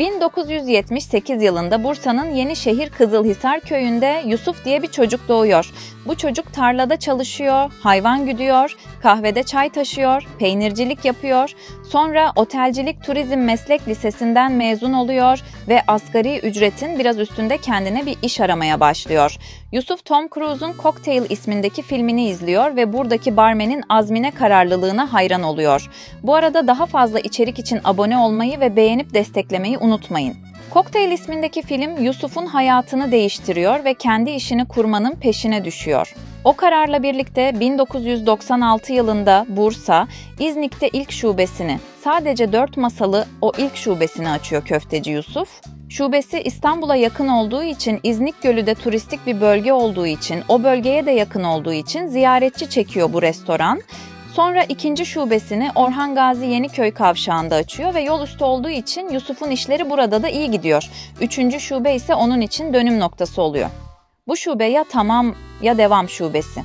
1978 yılında Bursa'nın Yenişehir Kızılhisar köyünde Yusuf diye bir çocuk doğuyor. Bu çocuk tarlada çalışıyor, hayvan güdüyor, kahvede çay taşıyor, peynircilik yapıyor. Sonra otelcilik turizm meslek lisesinden mezun oluyor ve asgari ücretin biraz üstünde kendine bir iş aramaya başlıyor. Yusuf Tom Cruise'un Cocktail ismindeki filmini izliyor ve buradaki barmenin azmine kararlılığına hayran oluyor. Bu arada daha fazla içerik için abone olmayı ve beğenip desteklemeyi unutmayın unutmayın. Kokteyl ismindeki film Yusuf'un hayatını değiştiriyor ve kendi işini kurmanın peşine düşüyor. O kararla birlikte 1996 yılında Bursa, İznik'te ilk şubesini, sadece 4 masalı o ilk şubesini açıyor köfteci Yusuf. Şubesi İstanbul'a yakın olduğu için İznik Gölü de turistik bir bölge olduğu için, o bölgeye de yakın olduğu için ziyaretçi çekiyor bu restoran Sonra ikinci şubesini Orhan Gazi Yeniköy kavşağında açıyor ve yol üstü olduğu için Yusuf'un işleri burada da iyi gidiyor. Üçüncü şube ise onun için dönüm noktası oluyor. Bu şube ya tamam ya devam şubesi.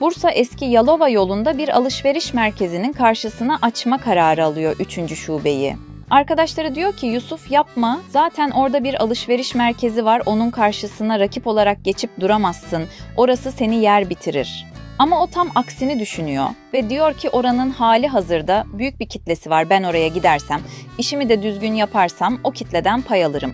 Bursa eski Yalova yolunda bir alışveriş merkezinin karşısına açma kararı alıyor 3. şubeyi. Arkadaşları diyor ki Yusuf yapma zaten orada bir alışveriş merkezi var onun karşısına rakip olarak geçip duramazsın orası seni yer bitirir. Ama o tam aksini düşünüyor ve diyor ki oranın hali hazırda büyük bir kitlesi var ben oraya gidersem, işimi de düzgün yaparsam o kitleden pay alırım.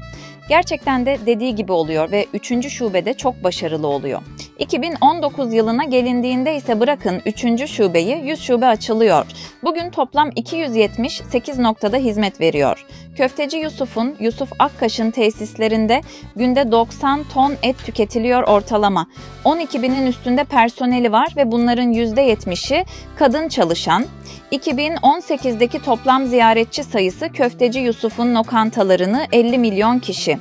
Gerçekten de dediği gibi oluyor ve 3. şubede çok başarılı oluyor. 2019 yılına gelindiğinde ise bırakın 3. şubeyi 100 şube açılıyor. Bugün toplam 278 noktada hizmet veriyor. Köfteci Yusuf'un Yusuf Akkaş'ın tesislerinde günde 90 ton et tüketiliyor ortalama. 12 binin üstünde personeli var ve bunların %70'i kadın çalışan. 2018'deki toplam ziyaretçi sayısı Köfteci Yusuf'un lokantalarını 50 milyon kişi.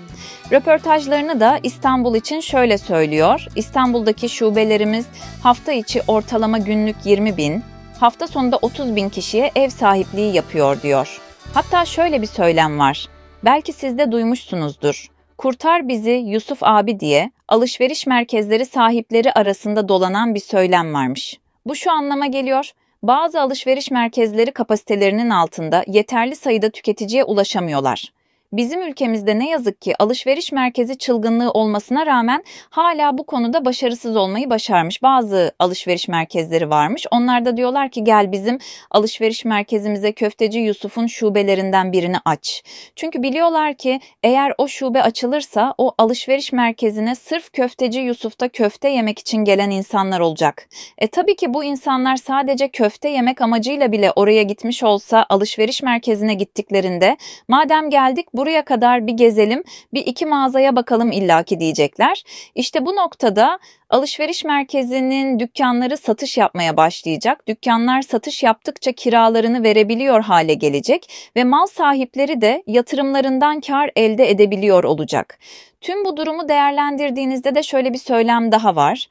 Röportajlarını da İstanbul için şöyle söylüyor. İstanbul'daki şubelerimiz hafta içi ortalama günlük 20 bin, hafta sonunda 30 bin kişiye ev sahipliği yapıyor diyor. Hatta şöyle bir söylem var. Belki siz de duymuşsunuzdur. Kurtar bizi Yusuf abi diye alışveriş merkezleri sahipleri arasında dolanan bir söylem varmış. Bu şu anlama geliyor. Bazı alışveriş merkezleri kapasitelerinin altında yeterli sayıda tüketiciye ulaşamıyorlar. Bizim ülkemizde ne yazık ki alışveriş merkezi çılgınlığı olmasına rağmen hala bu konuda başarısız olmayı başarmış. Bazı alışveriş merkezleri varmış. Onlar da diyorlar ki gel bizim alışveriş merkezimize Köfteci Yusuf'un şubelerinden birini aç. Çünkü biliyorlar ki eğer o şube açılırsa o alışveriş merkezine sırf Köfteci Yusuf'ta köfte yemek için gelen insanlar olacak. E tabii ki bu insanlar sadece köfte yemek amacıyla bile oraya gitmiş olsa alışveriş merkezine gittiklerinde madem geldik buraya kadar bir gezelim, bir iki mağazaya bakalım illaki diyecekler. İşte bu noktada alışveriş merkezinin dükkanları satış yapmaya başlayacak. Dükkanlar satış yaptıkça kiralarını verebiliyor hale gelecek ve mal sahipleri de yatırımlarından kar elde edebiliyor olacak. Tüm bu durumu değerlendirdiğinizde de şöyle bir söylem daha var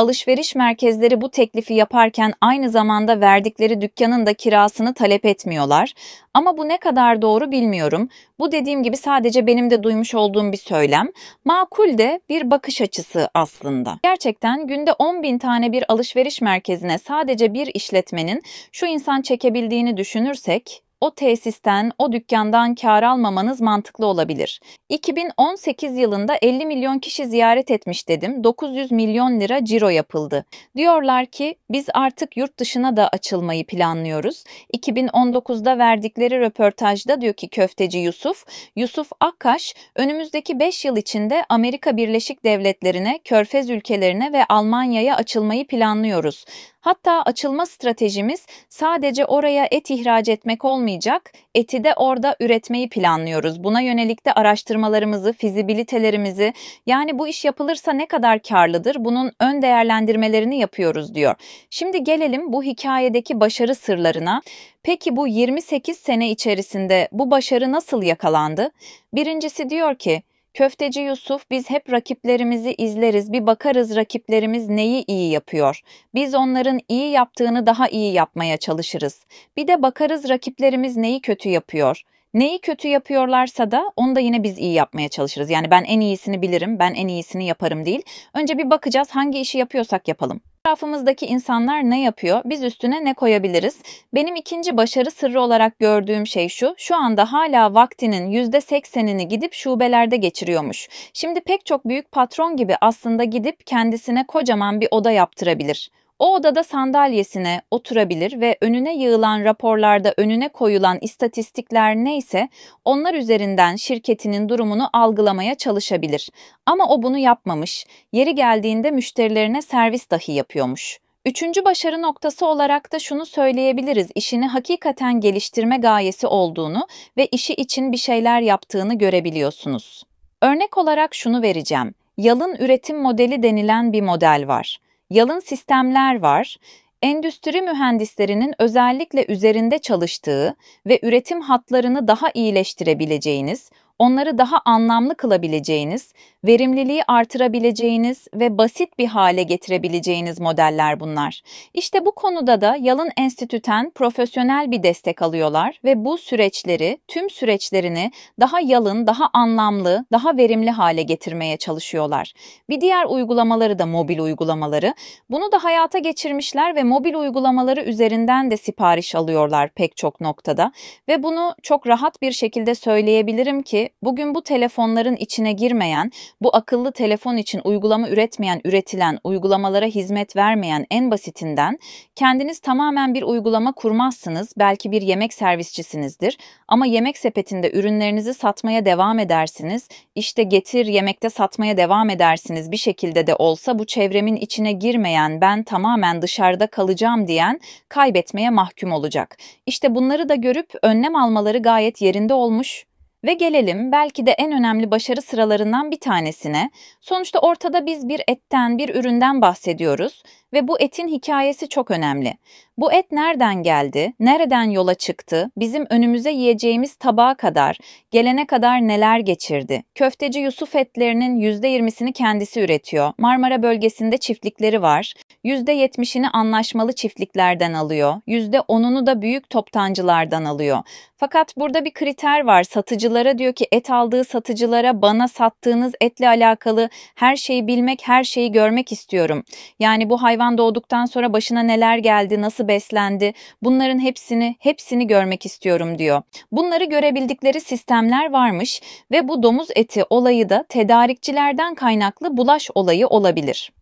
alışveriş merkezleri bu teklifi yaparken aynı zamanda verdikleri dükkanın da kirasını talep etmiyorlar. Ama bu ne kadar doğru bilmiyorum. Bu dediğim gibi sadece benim de duymuş olduğum bir söylem. Makul de bir bakış açısı aslında. Gerçekten günde 10 bin tane bir alışveriş merkezine sadece bir işletmenin şu insan çekebildiğini düşünürsek o tesisten, o dükkandan kar almamanız mantıklı olabilir. 2018 yılında 50 milyon kişi ziyaret etmiş dedim. 900 milyon lira ciro yapıldı. Diyorlar ki biz artık yurt dışına da açılmayı planlıyoruz. 2019'da verdikleri röportajda diyor ki köfteci Yusuf, Yusuf Akkaş önümüzdeki 5 yıl içinde Amerika Birleşik Devletleri'ne, Körfez ülkelerine ve Almanya'ya açılmayı planlıyoruz. Hatta açılma stratejimiz sadece oraya et ihraç etmek olmayacak olamayacak, eti de orada üretmeyi planlıyoruz. Buna yönelik de araştırmalarımızı, fizibilitelerimizi yani bu iş yapılırsa ne kadar karlıdır bunun ön değerlendirmelerini yapıyoruz diyor. Şimdi gelelim bu hikayedeki başarı sırlarına. Peki bu 28 sene içerisinde bu başarı nasıl yakalandı? Birincisi diyor ki Köfteci Yusuf biz hep rakiplerimizi izleriz bir bakarız rakiplerimiz neyi iyi yapıyor. Biz onların iyi yaptığını daha iyi yapmaya çalışırız. Bir de bakarız rakiplerimiz neyi kötü yapıyor.'' Neyi kötü yapıyorlarsa da onu da yine biz iyi yapmaya çalışırız. Yani ben en iyisini bilirim, ben en iyisini yaparım değil. Önce bir bakacağız hangi işi yapıyorsak yapalım. Etrafımızdaki insanlar ne yapıyor? Biz üstüne ne koyabiliriz? Benim ikinci başarı sırrı olarak gördüğüm şey şu. Şu anda hala vaktinin %80'ini gidip şubelerde geçiriyormuş. Şimdi pek çok büyük patron gibi aslında gidip kendisine kocaman bir oda yaptırabilir. O odada sandalyesine oturabilir ve önüne yığılan raporlarda önüne koyulan istatistikler neyse onlar üzerinden şirketinin durumunu algılamaya çalışabilir. Ama o bunu yapmamış, yeri geldiğinde müşterilerine servis dahi yapıyormuş. Üçüncü başarı noktası olarak da şunu söyleyebiliriz. işini hakikaten geliştirme gayesi olduğunu ve işi için bir şeyler yaptığını görebiliyorsunuz. Örnek olarak şunu vereceğim. Yalın üretim modeli denilen bir model var yalın sistemler var, endüstri mühendislerinin özellikle üzerinde çalıştığı ve üretim hatlarını daha iyileştirebileceğiniz, onları daha anlamlı kılabileceğiniz, verimliliği artırabileceğiniz ve basit bir hale getirebileceğiniz modeller bunlar. İşte bu konuda da Yalın Enstitüten profesyonel bir destek alıyorlar ve bu süreçleri, tüm süreçlerini daha yalın, daha anlamlı, daha verimli hale getirmeye çalışıyorlar. Bir diğer uygulamaları da mobil uygulamaları. Bunu da hayata geçirmişler ve mobil uygulamaları üzerinden de sipariş alıyorlar pek çok noktada ve bunu çok rahat bir şekilde söyleyebilirim ki Bugün bu telefonların içine girmeyen, bu akıllı telefon için uygulama üretmeyen, üretilen, uygulamalara hizmet vermeyen en basitinden kendiniz tamamen bir uygulama kurmazsınız, belki bir yemek servisçisinizdir ama yemek sepetinde ürünlerinizi satmaya devam edersiniz. İşte getir yemekte satmaya devam edersiniz bir şekilde de olsa bu çevremin içine girmeyen, ben tamamen dışarıda kalacağım diyen kaybetmeye mahkum olacak. İşte bunları da görüp önlem almaları gayet yerinde olmuş ve gelelim belki de en önemli başarı sıralarından bir tanesine. Sonuçta ortada biz bir etten, bir üründen bahsediyoruz ve bu etin hikayesi çok önemli. Bu et nereden geldi? Nereden yola çıktı? Bizim önümüze yiyeceğimiz tabağa kadar, gelene kadar neler geçirdi? Köfteci Yusuf etlerinin %20'sini kendisi üretiyor. Marmara bölgesinde çiftlikleri var. %70'ini anlaşmalı çiftliklerden alıyor. %10'unu da büyük toptancılardan alıyor. Fakat burada bir kriter var. Satıcılara diyor ki et aldığı satıcılara bana sattığınız etle alakalı her şeyi bilmek, her şeyi görmek istiyorum. Yani bu hayvan doğduktan sonra başına neler geldi, nasıl beslendi. Bunların hepsini, hepsini görmek istiyorum diyor. Bunları görebildikleri sistemler varmış ve bu domuz eti olayı da tedarikçilerden kaynaklı bulaş olayı olabilir.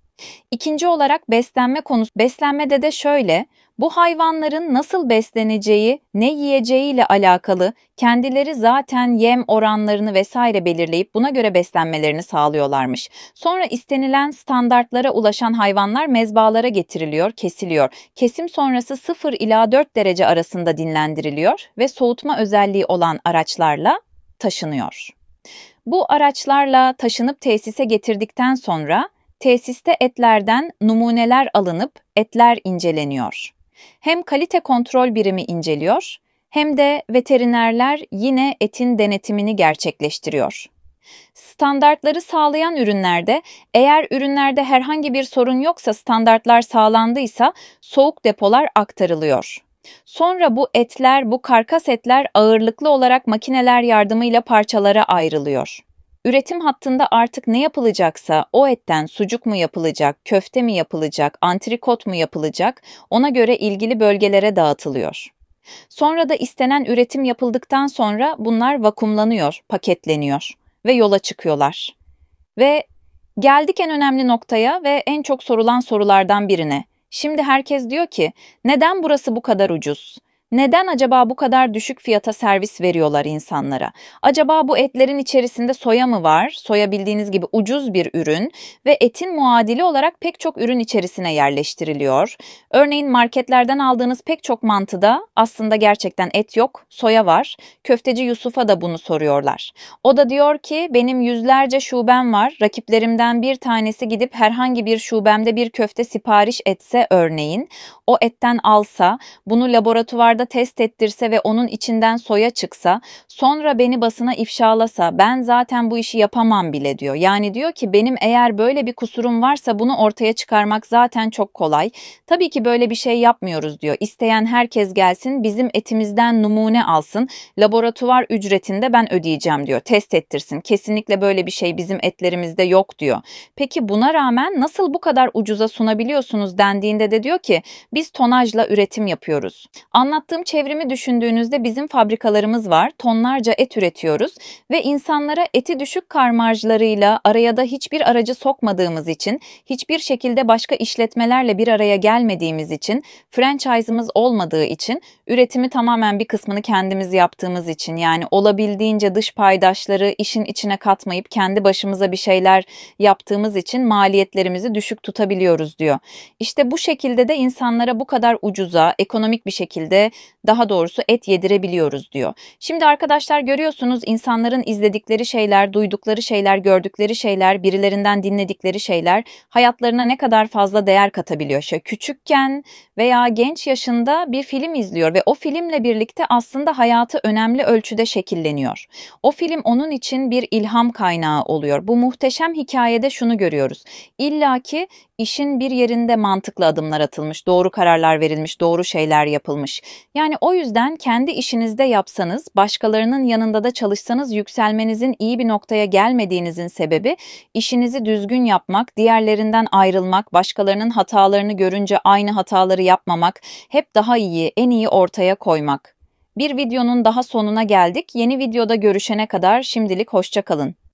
İkinci olarak beslenme konusu. Beslenmede de şöyle, bu hayvanların nasıl besleneceği, ne yiyeceği ile alakalı kendileri zaten yem oranlarını vesaire belirleyip buna göre beslenmelerini sağlıyorlarmış. Sonra istenilen standartlara ulaşan hayvanlar mezbalara getiriliyor, kesiliyor. Kesim sonrası 0 ila 4 derece arasında dinlendiriliyor ve soğutma özelliği olan araçlarla taşınıyor. Bu araçlarla taşınıp tesise getirdikten sonra tesiste etlerden numuneler alınıp etler inceleniyor. Hem kalite kontrol birimi inceliyor hem de veterinerler yine etin denetimini gerçekleştiriyor. Standartları sağlayan ürünlerde eğer ürünlerde herhangi bir sorun yoksa standartlar sağlandıysa soğuk depolar aktarılıyor. Sonra bu etler, bu karkas etler ağırlıklı olarak makineler yardımıyla parçalara ayrılıyor. Üretim hattında artık ne yapılacaksa o etten sucuk mu yapılacak, köfte mi yapılacak, antrikot mu yapılacak ona göre ilgili bölgelere dağıtılıyor. Sonra da istenen üretim yapıldıktan sonra bunlar vakumlanıyor, paketleniyor ve yola çıkıyorlar. Ve geldik en önemli noktaya ve en çok sorulan sorulardan birine. Şimdi herkes diyor ki neden burası bu kadar ucuz? Neden acaba bu kadar düşük fiyata servis veriyorlar insanlara? Acaba bu etlerin içerisinde soya mı var? Soya bildiğiniz gibi ucuz bir ürün ve etin muadili olarak pek çok ürün içerisine yerleştiriliyor. Örneğin marketlerden aldığınız pek çok mantıda aslında gerçekten et yok, soya var. Köfteci Yusuf'a da bunu soruyorlar. O da diyor ki benim yüzlerce şubem var. Rakiplerimden bir tanesi gidip herhangi bir şubemde bir köfte sipariş etse örneğin o etten alsa bunu laboratuvar laboratuvarda test ettirse ve onun içinden soya çıksa, sonra beni basına ifşalasa ben zaten bu işi yapamam bile diyor. Yani diyor ki benim eğer böyle bir kusurum varsa bunu ortaya çıkarmak zaten çok kolay. Tabii ki böyle bir şey yapmıyoruz diyor. İsteyen herkes gelsin bizim etimizden numune alsın. Laboratuvar ücretinde ben ödeyeceğim diyor. Test ettirsin. Kesinlikle böyle bir şey bizim etlerimizde yok diyor. Peki buna rağmen nasıl bu kadar ucuza sunabiliyorsunuz dendiğinde de diyor ki biz tonajla üretim yapıyoruz. Anlat Yaptığım çevrimi düşündüğünüzde bizim fabrikalarımız var. Tonlarca et üretiyoruz ve insanlara eti düşük karmarjlarıyla araya da hiçbir aracı sokmadığımız için, hiçbir şekilde başka işletmelerle bir araya gelmediğimiz için, franchise'ımız olmadığı için, üretimi tamamen bir kısmını kendimiz yaptığımız için yani olabildiğince dış paydaşları işin içine katmayıp kendi başımıza bir şeyler yaptığımız için maliyetlerimizi düşük tutabiliyoruz diyor. İşte bu şekilde de insanlara bu kadar ucuza, ekonomik bir şekilde daha doğrusu et yedirebiliyoruz diyor. Şimdi arkadaşlar görüyorsunuz insanların izledikleri şeyler, duydukları şeyler, gördükleri şeyler, birilerinden dinledikleri şeyler hayatlarına ne kadar fazla değer katabiliyor. Şey, küçükken veya genç yaşında bir film izliyor ve o filmle birlikte aslında hayatı önemli ölçüde şekilleniyor. O film onun için bir ilham kaynağı oluyor. Bu muhteşem hikayede şunu görüyoruz. İlla ki işin bir yerinde mantıklı adımlar atılmış, doğru kararlar verilmiş, doğru şeyler yapılmış. Yani o yüzden kendi işinizde yapsanız, başkalarının yanında da çalışsanız yükselmenizin iyi bir noktaya gelmediğinizin sebebi işinizi düzgün yapmak, diğerlerinden ayrılmak, başkalarının hatalarını görünce aynı hataları yapmamak, hep daha iyi, en iyi ortaya koymak. Bir videonun daha sonuna geldik. Yeni videoda görüşene kadar şimdilik hoşça kalın.